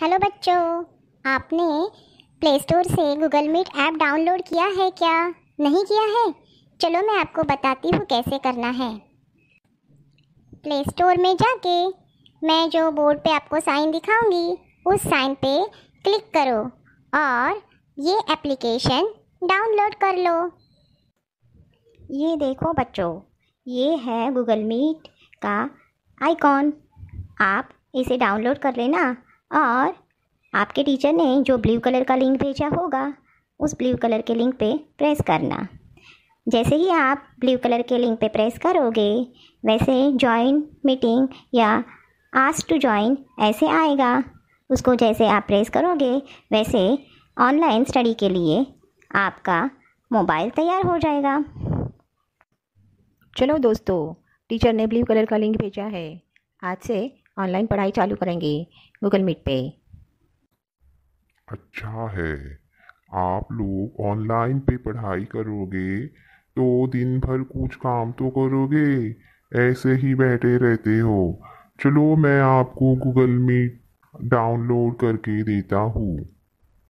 hello बच्चों आपने Play Store से गूगल मीट ऐप डाउनलोड किया है क्या नहीं किया है चलो मैं आपको बताती हूँ कैसे करना है प्ले स्टोर में जाके मैं जो बोर्ड पे आपको साइन दिखाऊंगी उस साइन पे क्लिक करो और ये एप्लीकेशन डाउनलोड कर लो ये देखो बच्चों ये है गूगल मीट का आइकॉन आप इसे डाउनलोड कर लेना और आपके टीचर ने जो ब्लू कलर का लिंक भेजा होगा उस ब्लू कलर के लिंक पे प्रेस करना जैसे ही आप ब्लू कलर के लिंक पे प्रेस करोगे वैसे जॉइन मीटिंग या आज टू जॉइन ऐसे आएगा उसको जैसे आप प्रेस करोगे वैसे ऑनलाइन स्टडी के लिए आपका मोबाइल तैयार हो जाएगा चलो दोस्तों टीचर ने ब्लू कलर का लिंक भेजा है आज से ऑनलाइन पढ़ाई चालू करेंगे गूगल मीट पे अच्छा है आप लोग ऑनलाइन पे पढ़ाई करोगे तो दिन भर कुछ काम तो करोगे ऐसे ही बैठे रहते हो चलो मैं आपको गूगल मीट डाउनलोड करके देता हूँ